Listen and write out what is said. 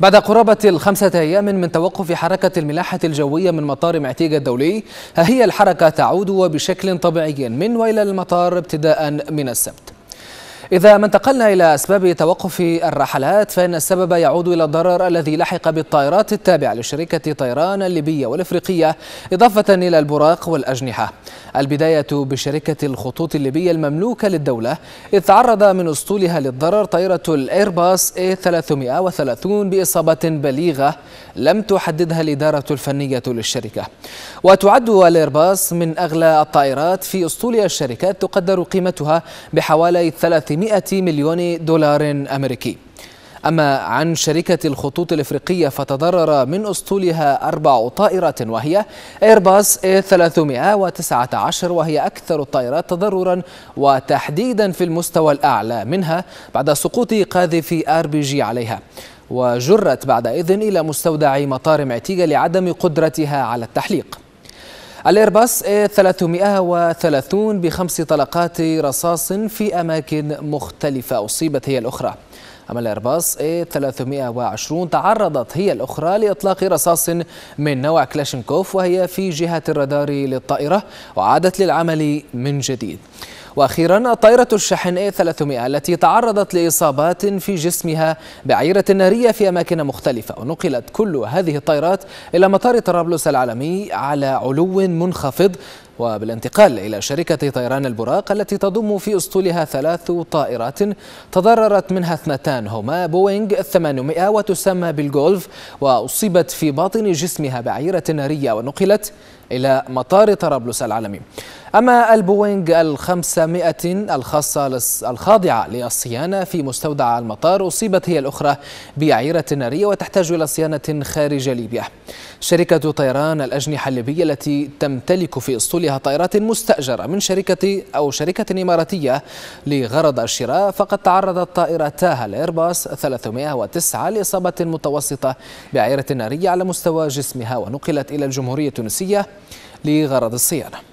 بعد قرابة الخمسة أيام من توقف حركة الملاحة الجوية من مطار معتيقة الدولي ها هي الحركة تعود وبشكل طبيعي من وإلى المطار ابتداء من السبت إذا ما انتقلنا إلى أسباب توقف الرحلات فإن السبب يعود إلى الضرر الذي لحق بالطائرات التابعة لشركة طيران الليبية والإفريقية إضافة إلى البراق والأجنحة البداية بشركة الخطوط الليبية المملوكة للدولة إذ تعرض من أسطولها للضرر طائرة الإيرباص A330 بإصابة بليغة لم تحددها الإدارة الفنية للشركة وتعد الإيرباص من أغلى الطائرات في أسطول الشركات تقدر قيمتها بحوالي 300 100 مليون دولار أمريكي أما عن شركة الخطوط الإفريقية فتضرر من أسطولها أربع طائرات وهي إيرباص A319 إيه وهي أكثر الطائرات تضررا وتحديدا في المستوى الأعلى منها بعد سقوط قاذف آر بي جي عليها وجرت بعد إذن إلى مستودع مطار معتيقة لعدم قدرتها على التحليق الايرباص 330 بخمس طلقات رصاص في اماكن مختلفه اصيبت هي الاخرى. أما الإرباص A320 تعرضت هي الأخرى لإطلاق رصاص من نوع كلاشينكوف وهي في جهة الرادار للطائرة وعادت للعمل من جديد وأخيرا طائرة الشحن A300 التي تعرضت لإصابات في جسمها بعيرة نارية في أماكن مختلفة ونقلت كل هذه الطائرات إلى مطار طرابلس العالمي على علو منخفض وبالانتقال إلى شركة طيران البراق التي تضم في أسطولها ثلاث طائرات تضررت منها اثنتان هما بوينغ 800 وتسمى بالجولف وأصيبت في باطن جسمها بعيرة نارية ونقلت إلى مطار طرابلس العالمي أما البوينغ الخمسمائة الخاصة الخاضعة للصيانة في مستودع المطار أصيبت هي الأخرى بعيرة نارية وتحتاج إلى صيانة خارج ليبيا شركة طيران الأجنحة الليبية التي تمتلك في أسطولها فيها طائرات مستأجرة من شركة أو شركة إماراتية لغرض الشراء فقد تعرضت طائرتاها الإيرباص 309 لإصابة متوسطة بعيرة نارية على مستوى جسمها ونقلت إلى الجمهورية التونسية لغرض الصيانة